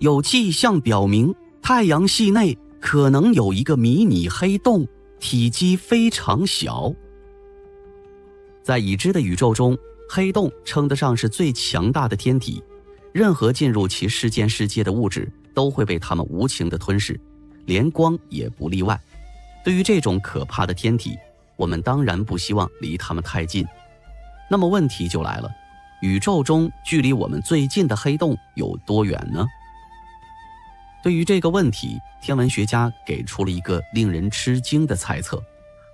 有迹象表明，太阳系内可能有一个迷你黑洞，体积非常小。在已知的宇宙中，黑洞称得上是最强大的天体，任何进入其事件世界的物质都会被它们无情的吞噬，连光也不例外。对于这种可怕的天体，我们当然不希望离它们太近。那么问题就来了：宇宙中距离我们最近的黑洞有多远呢？对于这个问题，天文学家给出了一个令人吃惊的猜测：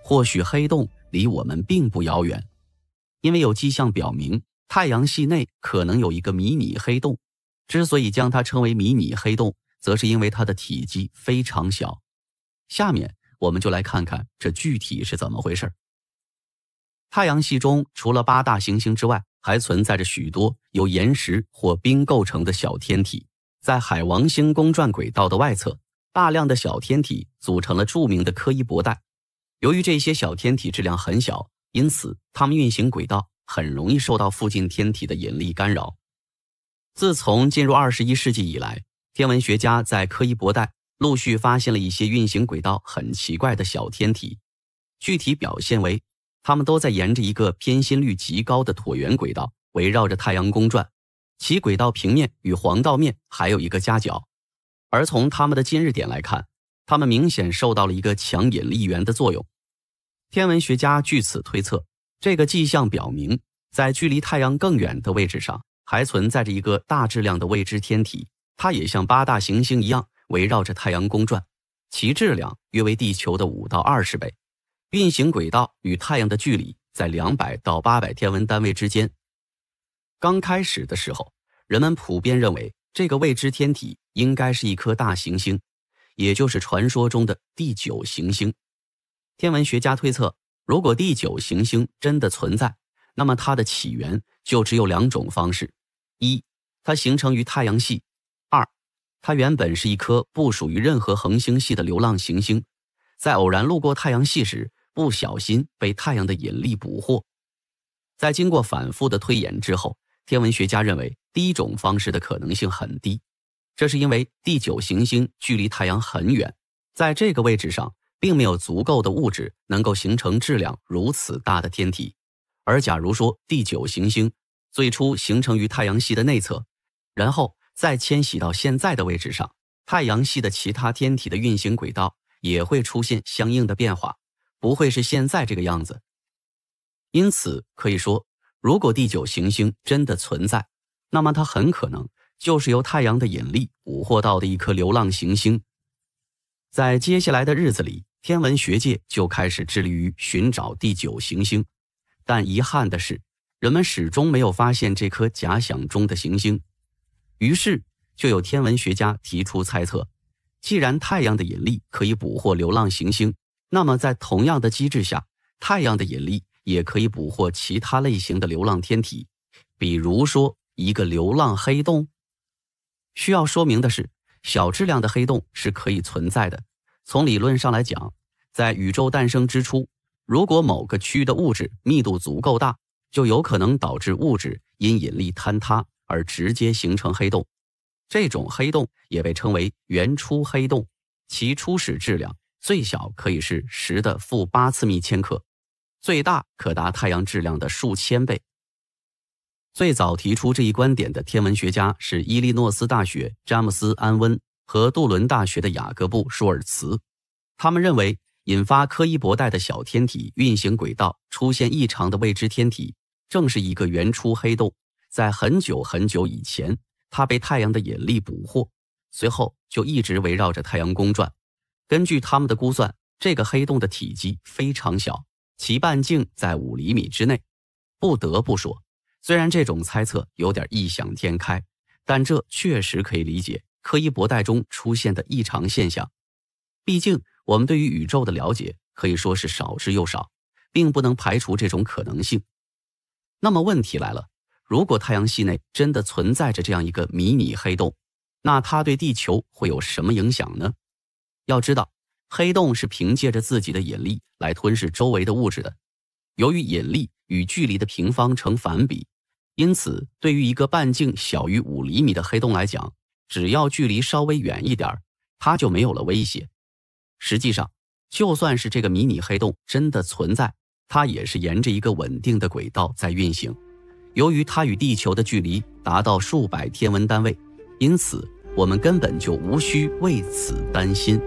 或许黑洞离我们并不遥远，因为有迹象表明太阳系内可能有一个迷你黑洞。之所以将它称为迷你黑洞，则是因为它的体积非常小。下面我们就来看看这具体是怎么回事。太阳系中除了八大行星之外，还存在着许多由岩石或冰构成的小天体。在海王星公转轨道的外侧，大量的小天体组成了著名的柯伊伯带。由于这些小天体质量很小，因此它们运行轨道很容易受到附近天体的引力干扰。自从进入二十一世纪以来，天文学家在柯伊伯带陆续发现了一些运行轨道很奇怪的小天体，具体表现为，它们都在沿着一个偏心率极高的椭圆轨道围绕着太阳公转。其轨道平面与黄道面还有一个夹角，而从它们的近日点来看，它们明显受到了一个强引力源的作用。天文学家据此推测，这个迹象表明，在距离太阳更远的位置上，还存在着一个大质量的未知天体，它也像八大行星一样围绕着太阳公转，其质量约为地球的五到二十倍，运行轨道与太阳的距离在两百到八百天文单位之间。刚开始的时候，人们普遍认为这个未知天体应该是一颗大行星，也就是传说中的第九行星。天文学家推测，如果第九行星真的存在，那么它的起源就只有两种方式：一，它形成于太阳系；二，它原本是一颗不属于任何恒星系的流浪行星，在偶然路过太阳系时，不小心被太阳的引力捕获。在经过反复的推演之后。天文学家认为，第一种方式的可能性很低，这是因为第九行星距离太阳很远，在这个位置上，并没有足够的物质能够形成质量如此大的天体。而假如说第九行星最初形成于太阳系的内侧，然后再迁徙到现在的位置上，太阳系的其他天体的运行轨道也会出现相应的变化，不会是现在这个样子。因此，可以说。如果第九行星真的存在，那么它很可能就是由太阳的引力捕获到的一颗流浪行星。在接下来的日子里，天文学界就开始致力于寻找第九行星。但遗憾的是，人们始终没有发现这颗假想中的行星。于是，就有天文学家提出猜测：既然太阳的引力可以捕获流浪行星，那么在同样的机制下，太阳的引力。也可以捕获其他类型的流浪天体，比如说一个流浪黑洞。需要说明的是，小质量的黑洞是可以存在的。从理论上来讲，在宇宙诞生之初，如果某个区域的物质密度足够大，就有可能导致物质因引力坍塌而直接形成黑洞。这种黑洞也被称为原初黑洞，其初始质量最小可以是十的负八次幂千克。最大可达太阳质量的数千倍。最早提出这一观点的天文学家是伊利诺斯大学詹姆斯安温和杜伦大学的雅各布舒尔茨。他们认为，引发柯伊伯带的小天体运行轨道出现异常的未知天体，正是一个原初黑洞。在很久很久以前，它被太阳的引力捕获，随后就一直围绕着太阳公转。根据他们的估算，这个黑洞的体积非常小。其半径在五厘米之内。不得不说，虽然这种猜测有点异想天开，但这确实可以理解柯伊伯带中出现的异常现象。毕竟，我们对于宇宙的了解可以说是少之又少，并不能排除这种可能性。那么问题来了，如果太阳系内真的存在着这样一个迷你黑洞，那它对地球会有什么影响呢？要知道。黑洞是凭借着自己的引力来吞噬周围的物质的。由于引力与距离的平方成反比，因此对于一个半径小于五厘米的黑洞来讲，只要距离稍微远一点，它就没有了威胁。实际上，就算是这个迷你黑洞真的存在，它也是沿着一个稳定的轨道在运行。由于它与地球的距离达到数百天文单位，因此我们根本就无需为此担心。